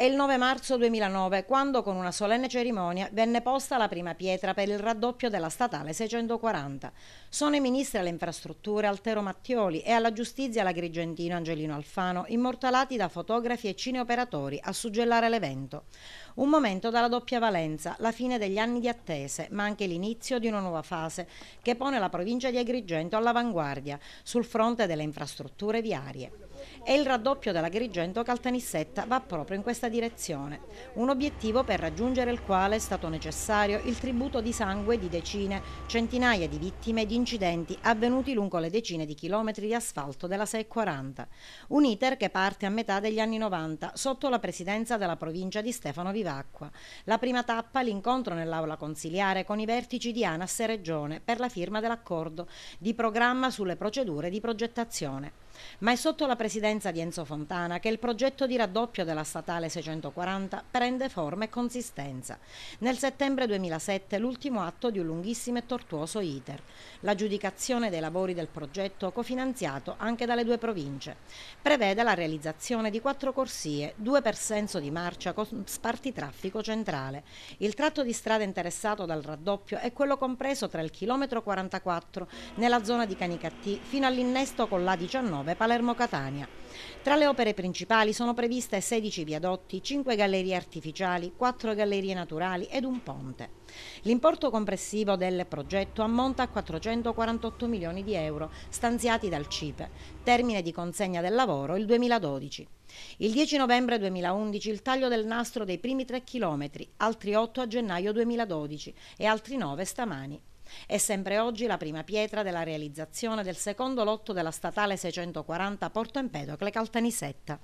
È il 9 marzo 2009 quando con una solenne cerimonia venne posta la prima pietra per il raddoppio della statale 640. Sono i ministri alle infrastrutture Altero Mattioli e alla giustizia l'agrigentino Angelino Alfano, immortalati da fotografi e cineoperatori a suggellare l'evento. Un momento dalla doppia valenza, la fine degli anni di attese, ma anche l'inizio di una nuova fase che pone la provincia di Agrigento all'avanguardia sul fronte delle infrastrutture viarie. E il raddoppio dell'Agrigento Caltanissetta va proprio in questa direzione, un obiettivo per raggiungere il quale è stato necessario il tributo di sangue di decine, centinaia di vittime di incidenti avvenuti lungo le decine di chilometri di asfalto della 640, un iter che parte a metà degli anni 90 sotto la presidenza della provincia di Stefano Vivani d'acqua. La prima tappa l'incontro nell'aula consiliare con i vertici di ANAS e Regione per la firma dell'accordo di programma sulle procedure di progettazione. Ma è sotto la presidenza di Enzo Fontana che il progetto di raddoppio della statale 640 prende forma e consistenza. Nel settembre 2007 l'ultimo atto di un lunghissimo e tortuoso iter, l'aggiudicazione dei lavori del progetto cofinanziato anche dalle due province. Prevede la realizzazione di quattro corsie, due per senso di marcia con spartizione traffico centrale. Il tratto di strada interessato dal raddoppio è quello compreso tra il chilometro 44 nella zona di Canicattì fino all'innesto con l'A19 Palermo-Catania. Tra le opere principali sono previste 16 viadotti, 5 gallerie artificiali, 4 gallerie naturali ed un ponte. L'importo complessivo del progetto ammonta a 448 milioni di euro stanziati dal CIPE, termine di consegna del lavoro il 2012. Il 10 novembre 2011 il taglio del nastro dei primi 3 chilometri, altri 8 a gennaio 2012 e altri 9 stamani. È sempre oggi la prima pietra della realizzazione del secondo lotto della statale 640 Porto Empedocle Caltanissetta.